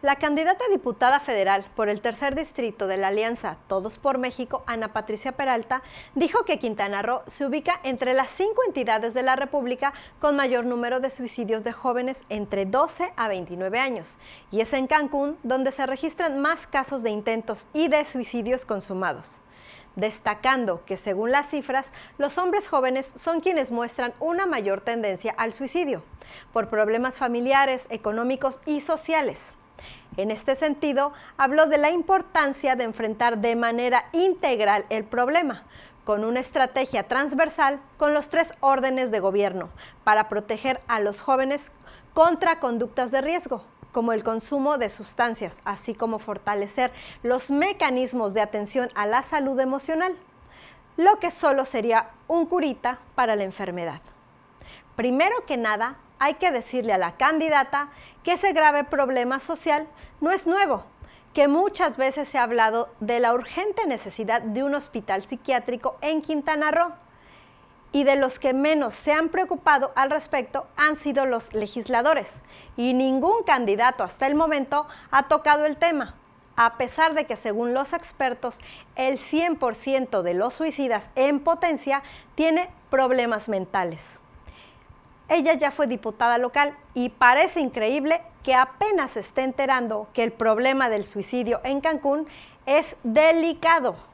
La candidata a diputada federal por el tercer distrito de la Alianza Todos por México, Ana Patricia Peralta, dijo que Quintana Roo se ubica entre las cinco entidades de la República con mayor número de suicidios de jóvenes entre 12 a 29 años. Y es en Cancún donde se registran más casos de intentos y de suicidios consumados destacando que según las cifras, los hombres jóvenes son quienes muestran una mayor tendencia al suicidio, por problemas familiares, económicos y sociales. En este sentido, habló de la importancia de enfrentar de manera integral el problema, con una estrategia transversal con los tres órdenes de gobierno, para proteger a los jóvenes contra conductas de riesgo, como el consumo de sustancias, así como fortalecer los mecanismos de atención a la salud emocional, lo que solo sería un curita para la enfermedad. Primero que nada, hay que decirle a la candidata que ese grave problema social no es nuevo, que muchas veces se ha hablado de la urgente necesidad de un hospital psiquiátrico en Quintana Roo y de los que menos se han preocupado al respecto han sido los legisladores, y ningún candidato hasta el momento ha tocado el tema, a pesar de que según los expertos el 100% de los suicidas en potencia tiene problemas mentales. Ella ya fue diputada local y parece increíble que apenas se esté enterando que el problema del suicidio en Cancún es delicado